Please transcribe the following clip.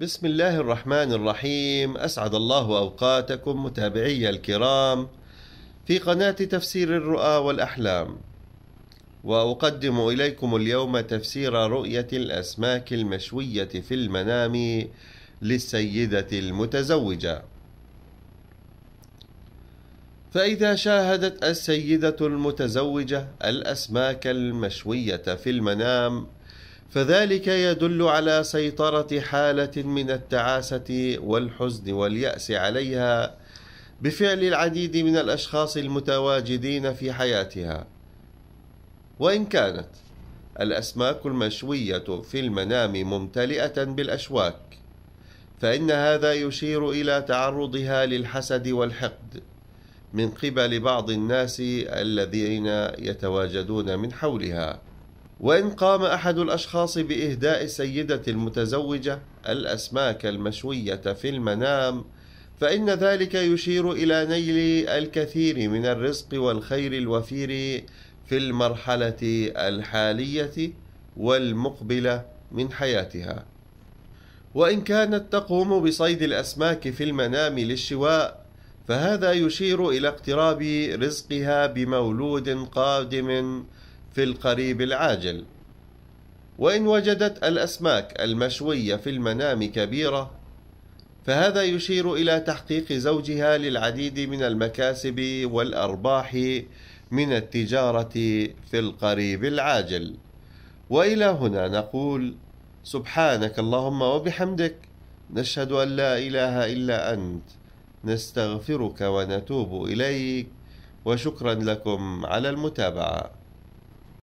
بسم الله الرحمن الرحيم أسعد الله أوقاتكم متابعي الكرام في قناة تفسير الرؤى والأحلام وأقدم إليكم اليوم تفسير رؤية الأسماك المشوية في المنام للسيدة المتزوجة فإذا شاهدت السيدة المتزوجة الأسماك المشوية في المنام فذلك يدل على سيطرة حالة من التعاسة والحزن واليأس عليها بفعل العديد من الأشخاص المتواجدين في حياتها وإن كانت الأسماك المشوية في المنام ممتلئة بالأشواك فإن هذا يشير إلى تعرضها للحسد والحقد من قبل بعض الناس الذين يتواجدون من حولها وإن قام أحد الأشخاص بإهداء السيدة المتزوجة الأسماك المشوية في المنام فإن ذلك يشير إلى نيل الكثير من الرزق والخير الوفير في المرحلة الحالية والمقبلة من حياتها وإن كانت تقوم بصيد الأسماك في المنام للشواء فهذا يشير إلى اقتراب رزقها بمولود قادم في القريب العاجل وإن وجدت الأسماك المشوية في المنام كبيرة فهذا يشير إلى تحقيق زوجها للعديد من المكاسب والأرباح من التجارة في القريب العاجل وإلى هنا نقول سبحانك اللهم وبحمدك نشهد أن لا إله إلا أنت نستغفرك ونتوب إليك وشكرا لكم على المتابعه